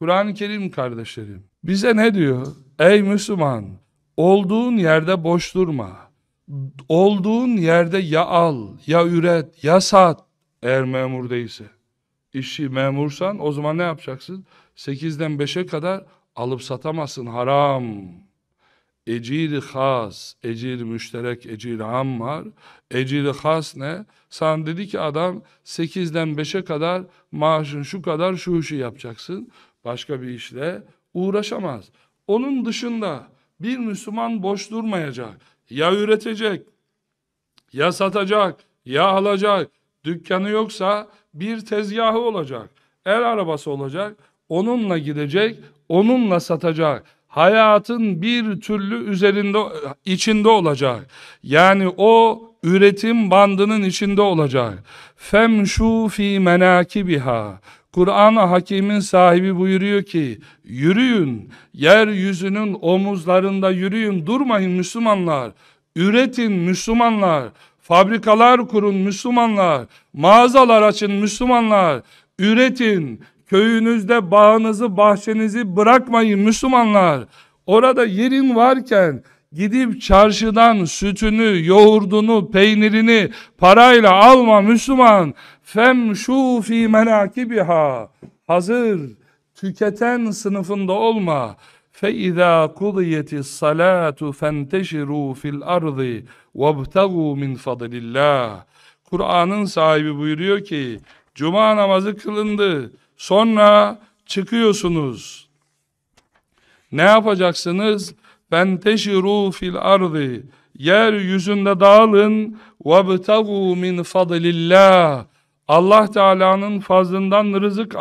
Kur'an-ı Kerim kardeşlerim bize ne diyor? Ey Müslüman olduğun yerde boş durma. Olduğun yerde ya al, ya üret, ya sat eğer memur değilse. İşi memursan o zaman ne yapacaksın? 8'den 5'e kadar alıp satamazsın haram ecir has, ecir müşterek, ecir am var. Ecir has ne? Sen dedi ki adam 8'den 5'e kadar maaşın şu kadar şu işi yapacaksın. Başka bir işle uğraşamaz. Onun dışında bir Müslüman boş durmayacak. Ya üretecek, ya satacak, ya alacak. Dükkanı yoksa bir tezgahı olacak. El arabası olacak. Onunla gidecek, onunla satacak hayatın bir türlü üzerinde içinde olacak. Yani o üretim bandının içinde olacak. Fem Femşu fi menakibiha. kuran Hakim'in sahibi buyuruyor ki yürüyün, yeryüzünün omuzlarında yürüyün, durmayın Müslümanlar, üretin Müslümanlar, fabrikalar kurun Müslümanlar, mağazalar açın Müslümanlar, üretin, Köyünüzde bağınızı, bahçenizi bırakmayın Müslümanlar. Orada yerin varken gidip çarşıdan sütünü, yoğurdunu, peynirini parayla alma Müslüman. Fem Femşu fi menakibiha. Hazır tüketen sınıfında olma. فَاِذَا قُضِيَتِ الصَّلَاةُ فَانْتَشِرُوا فِي الْأَرْضِ وَابْتَغُوا مِنْ min اللّٰهِ Kur'an'ın sahibi buyuruyor ki, Cuma namazı kılındı, Sonra çıkıyorsunuz. Ne yapacaksınız? Ben teşiru fil ardı. Yeryüzünde dağılın. Ve btagu min fadlillah. Allah Teala'nın fazlından rızık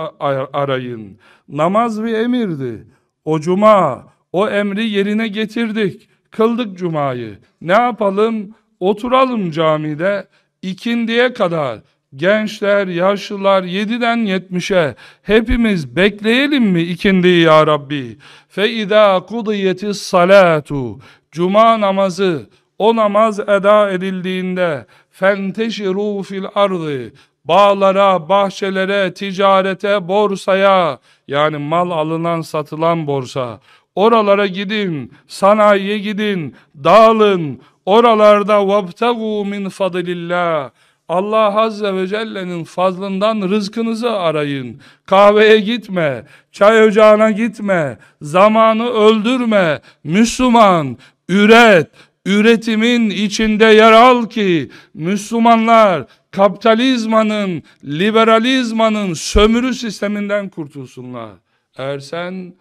arayın. Namaz bir emirdi. O cuma, o emri yerine getirdik. Kıldık cumayı. Ne yapalım? Oturalım camide ikindiye kadar gençler, yaşlılar 7'den 70'e hepimiz bekleyelim mi ikindiyi ya Rabbi? Fe idâ kudiyeti salatu cuma namazı o namaz eda edildiğinde fenteşiru fil ardı bağlara, bahçelere, ticarete, borsaya yani mal alınan satılan borsa oralara gidin, sanayiye gidin, dağılın oralarda vabtagu min fadilillah Allah Azze ve Celle'nin fazlından rızkınızı arayın. Kahveye gitme, çay ocağına gitme, zamanı öldürme. Müslüman, üret, üretimin içinde yer al ki Müslümanlar kapitalizmanın, liberalizmanın sömürü sisteminden kurtulsunlar. Eğer sen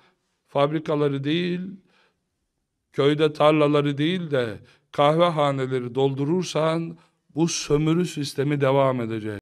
fabrikaları değil, köyde tarlaları değil de kahvehaneleri doldurursan bu sömürü sistemi devam edecek.